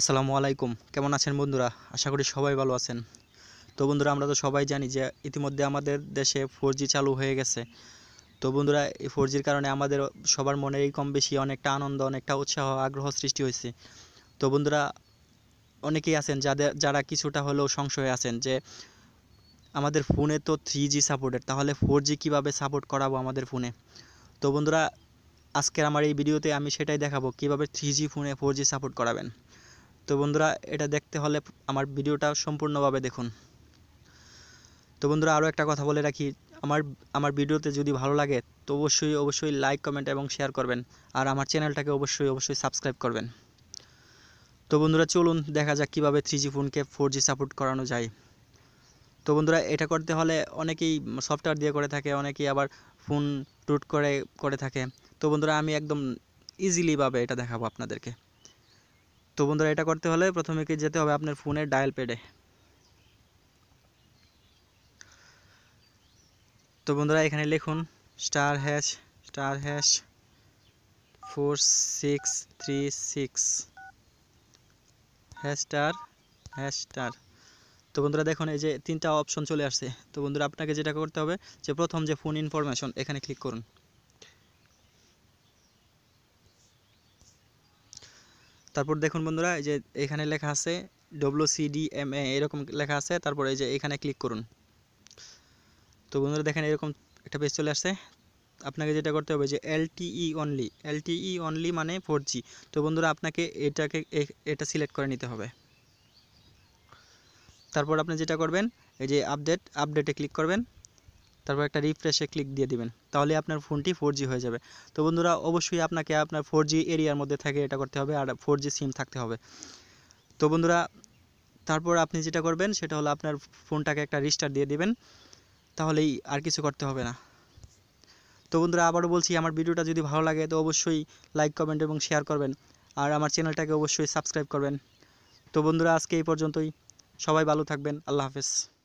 আসসালামু আলাইকুম কেমন আছেন বন্ধুরা আশা করি সবাই ভালো আছেন তো বন্ধুরা আমরা তো সবাই জানি যে ইতিমধ্যে আমাদের দেশে ফোর চালু হয়ে গেছে তো বন্ধুরা এই ফোর কারণে আমাদের সবার এই কম বেশি অনেকটা আনন্দ অনেকটা উৎসাহ আগ্রহ সৃষ্টি হয়েছে তো বন্ধুরা অনেকেই আছেন যাদের যারা কিছুটা হলেও সংশয়ে আছেন যে আমাদের ফোনে তো থ্রি জি সাপোর্টের তাহলে ফোর জি কীভাবে সাপোর্ট করাবো আমাদের ফোনে তো বন্ধুরা আজকের আমার এই ভিডিওতে আমি সেটাই দেখাবো কীভাবে থ্রি জি ফোনে ফোর জি সাপোর্ট করাবেন তো বন্ধুরা এটা দেখতে হলে আমার ভিডিওটা সম্পূর্ণভাবে দেখুন তো বন্ধুরা আরও একটা কথা বলে রাখি আমার আমার ভিডিওতে যদি ভালো লাগে তো অবশ্যই অবশ্যই লাইক কমেন্ট এবং শেয়ার করবেন আর আমার চ্যানেলটাকে অবশ্যই অবশ্যই সাবস্ক্রাইব করবেন তো বন্ধুরা চলুন দেখা যাক কীভাবে থ্রি জি ফোনকে ফোর জি সাপোর্ট করানো যায় তো বন্ধুরা এটা করতে হলে অনেকেই সফটওয়্যার দিয়ে করে থাকে অনেকেই আবার ফোন টুট করে করে থাকে তো বন্ধুরা আমি একদম ইজিলিভাবে এটা দেখাবো আপনাদেরকে তো বন্ধুরা এটা করতে হলে প্রথমে কি যেতে হবে আপনার ফোনে ডায়াল প্যাডে তো বন্ধুরা এখানে লিখুন star hash star hash four six three six hash star hash star তো বন্ধুরা দেখুন এই যে তিনটা অপশন চলে আসছে তো বন্ধুরা আপনাকে যেটা করতে হবে যে প্রথম যে ফোন ইনফরমেশন এখানে ক্লিক করুন তারপর দেখুন বন্ধুরা এই যে এখানে লেখা আছে এ এরকম লেখা আছে তারপর এই যে এখানে ক্লিক করুন তো বন্ধুরা দেখেন এরকম একটা পেজ চলে আসছে আপনাকে যেটা করতে হবে যে এলটিই অনলি এলটিই অনলি মানে ফোর তো বন্ধুরা আপনাকে এটাকে এটা সিলেক্ট করে নিতে হবে তারপর আপনি যেটা করবেন এই যে আপডেট আপডেটে ক্লিক করবেন তারপর একটা রিফ্রেশে ক্লিক দিয়ে দিবেন তাহলে আপনার ফোনটি ফোর হয়ে যাবে তো বন্ধুরা অবশ্যই আপনাকে আপনার ফোর এরিয়ার মধ্যে থাকে এটা করতে হবে আর ফোর সিম থাকতে হবে তো বন্ধুরা তারপর আপনি যেটা করবেন সেটা হলো আপনার ফোনটাকে একটা রিস্টার দিয়ে দিবেন তাহলেই আর কিছু করতে হবে না তো বন্ধুরা আবারও বলছি আমার ভিডিওটা যদি ভালো লাগে তো অবশ্যই লাইক কমেন্ট এবং শেয়ার করবেন আর আমার চ্যানেলটাকে অবশ্যই সাবস্ক্রাইব করবেন তো বন্ধুরা আজকে এই পর্যন্তই সবাই ভালো থাকবেন আল্লাহ হাফেজ